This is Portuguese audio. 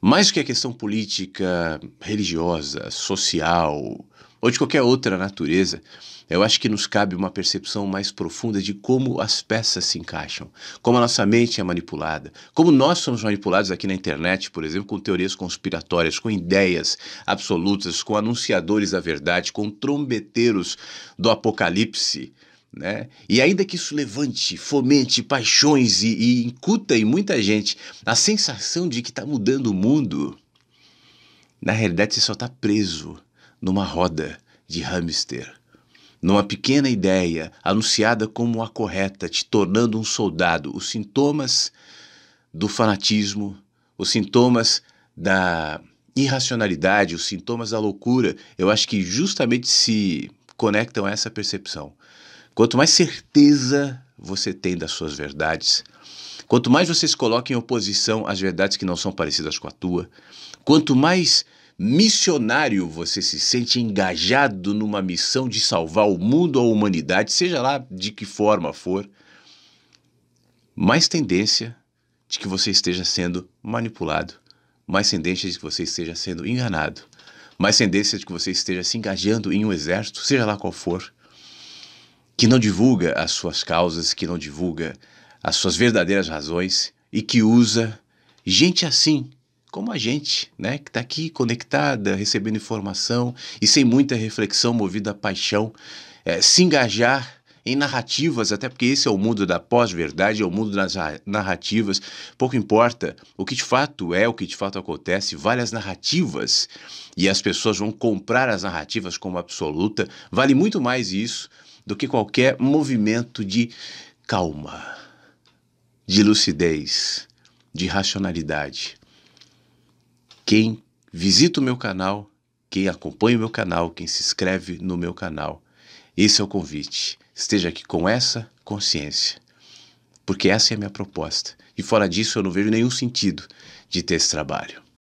mais do que a questão política, religiosa, social ou de qualquer outra natureza, eu acho que nos cabe uma percepção mais profunda de como as peças se encaixam, como a nossa mente é manipulada, como nós somos manipulados aqui na internet, por exemplo, com teorias conspiratórias, com ideias absolutas, com anunciadores da verdade, com trombeteiros do apocalipse né? E ainda que isso levante, fomente paixões e, e incuta em muita gente a sensação de que está mudando o mundo, na realidade você só está preso numa roda de hamster, numa pequena ideia anunciada como a correta, te tornando um soldado. Os sintomas do fanatismo, os sintomas da irracionalidade, os sintomas da loucura, eu acho que justamente se conectam a essa percepção Quanto mais certeza você tem das suas verdades, quanto mais você se coloca em oposição às verdades que não são parecidas com a tua, quanto mais missionário você se sente engajado numa missão de salvar o mundo, a humanidade, seja lá de que forma for, mais tendência de que você esteja sendo manipulado, mais tendência de que você esteja sendo enganado, mais tendência de que você esteja se engajando em um exército, seja lá qual for, que não divulga as suas causas, que não divulga as suas verdadeiras razões e que usa gente assim, como a gente, né, que está aqui conectada, recebendo informação e sem muita reflexão, movida a paixão, é, se engajar em narrativas, até porque esse é o mundo da pós-verdade, é o mundo das narrativas. Pouco importa o que de fato é, o que de fato acontece, várias narrativas e as pessoas vão comprar as narrativas como absoluta. Vale muito mais isso do que qualquer movimento de calma, de lucidez, de racionalidade. Quem visita o meu canal, quem acompanha o meu canal, quem se inscreve no meu canal, esse é o convite. Esteja aqui com essa consciência, porque essa é a minha proposta. E fora disso, eu não vejo nenhum sentido de ter esse trabalho.